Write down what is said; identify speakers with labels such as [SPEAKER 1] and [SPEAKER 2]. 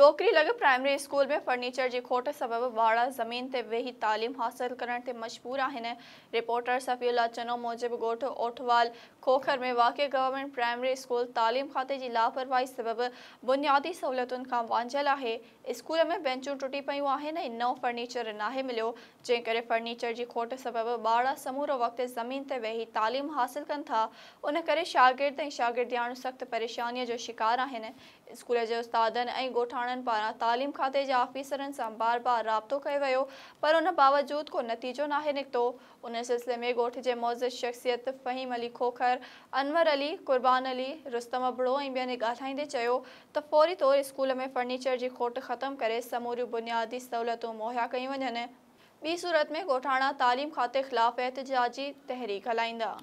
[SPEAKER 1] लग primary school में furniture की खोट सबब वाड़ा ज़मीन से वेही तालीम हासिल करण ते मजबूर आहिनि रिपोर्टर सफ़ीला चनो मूजिब ॻोठ ओठवाल खोखर में वाक़ गवर्नमेंट प्राइमरी स्कूल तालीम खाते की लापरवाही सबब बुनियादी सहूलत का वांझल है स्कूल में बेंचू टुटी पन नो फर्नीचर ना मिलो जंहिं फर्नीचर की खोट सबब ॿार समूर वक्त ज़मीन से वेही तालीम हासिल कन था उन करे शागिर्द ऐं शागिर्दयाणू सख़्तु शिकार स्कूल के उस्तादन गोठान माण्हुनि पारां तालीम खाते जे आफ़ीसरनि सां बार बार राब्तो कयो वियो पर उन बावजूदि को नतीजो नाहे निकितो उन सिलसिले में ॻोठ जे मौज़ शख़्सियत फ़हीम अली खोखर अनवर अली क़ुर्बान अली रुस्तम अबड़ो ऐं ॿियनि ॻाल्हाईंदे चयो त फौरी तौरु स्कूल में फर्नीचर जी खोट ख़तमु करे समूरियूं बुनियादी सहूलियतूं मुहैया कयूं वञनि ॿी सूरत में ॻोठाणा तालीम खाते ख़िलाफ़ु एतिजाजी तहरीक हलाईंदा